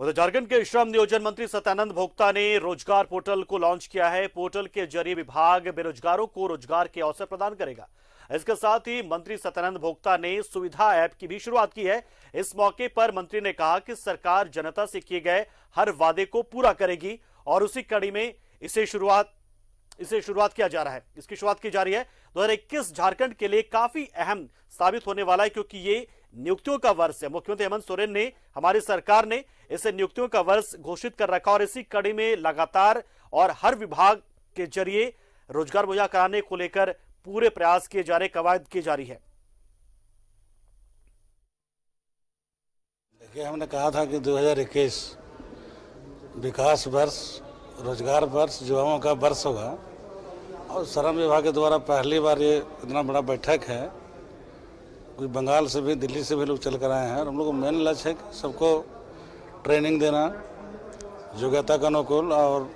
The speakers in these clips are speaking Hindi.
उधर झारखंड के श्रम नियोजन मंत्री सत्यानंद भोक्ता ने रोजगार पोर्टल को लॉन्च किया है पोर्टल के जरिए विभाग बेरोजगारों को रोजगार के अवसर प्रदान करेगा इसके साथ ही मंत्री सत्यानंद भोक्ता ने सुविधा ऐप की भी शुरुआत की है इस मौके पर मंत्री ने कहा कि सरकार जनता से किए गए हर वादे को पूरा करेगी और उसी कड़ी में इसे शुरुआत इसे शुरुआत किया जा रहा है इसकी शुरुआत की जा रही है दो झारखंड के लिए काफी अहम साबित होने वाला है क्योंकि ये नियुक्तियों का वर्ष है मुख्यमंत्री हेमंत सोरेन ने हमारी सरकार ने इसे नियुक्तियों का वर्ष घोषित कर रखा और इसी कड़ी में लगातार और हर विभाग के जरिए रोजगार मुहैया कराने को लेकर पूरे प्रयास किए जा रहे कवायद की जा रही है देखिए हमने कहा था कि 2021 विकास वर्ष रोजगार वर्ष युवाओं का वर्ष होगा और श्रम विभाग के द्वारा पहली बार ये इतना बड़ा बैठक है कोई बंगाल से भी दिल्ली से भी लोग चल कर आए हैं और हम लोग का मेन लक्ष्य है कि सबको ट्रेनिंग देना योग्यता का अनुकूल और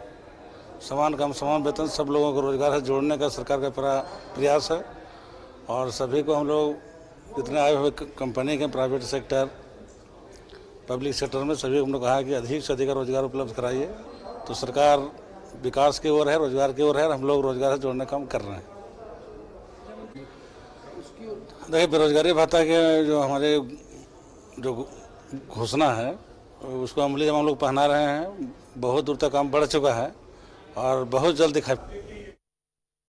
समान काम समान वेतन सब लोगों को रोजगार से जोड़ने का सरकार का पूरा प्रयास है और सभी को हम लोग जितने आए हुए कंपनी के प्राइवेट सेक्टर पब्लिक सेक्टर में सभी हमने कहा कि अधिक से अधिक रोजगार उपलब्ध कराइए तो सरकार विकास की ओर है रोजगार की ओर है हम लोग रोजगार से जोड़ने का काम कर रहे हैं देखिए बेरोजगारी भत्ता के जो हमारे जो घोषणा है उसको अमली हम लोग पहना रहे हैं बहुत दूर तक काम बढ़ चुका है और बहुत जल्द दिखाई